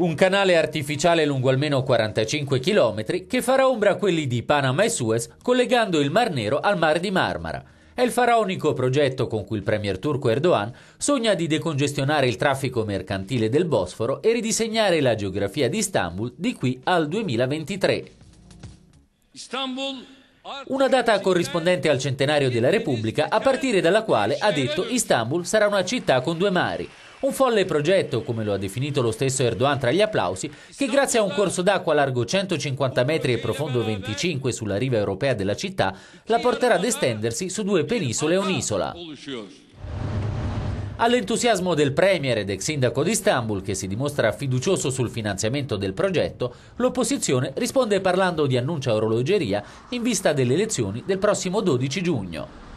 Un canale artificiale lungo almeno 45 km che farà ombra a quelli di Panama e Suez, collegando il Mar Nero al Mar di Marmara. È il faraonico progetto con cui il premier turco Erdogan sogna di decongestionare il traffico mercantile del Bosforo e ridisegnare la geografia di Istanbul di qui al 2023. Istanbul una data corrispondente al centenario della Repubblica, a partire dalla quale ha detto Istanbul sarà una città con due mari. Un folle progetto, come lo ha definito lo stesso Erdogan tra gli applausi, che grazie a un corso d'acqua largo 150 metri e profondo 25 sulla riva europea della città, la porterà ad estendersi su due penisole e un'isola. All'entusiasmo del Premier ed ex sindaco di Istanbul, che si dimostra fiducioso sul finanziamento del progetto, l'opposizione risponde parlando di annuncia orologeria in vista delle elezioni del prossimo 12 giugno.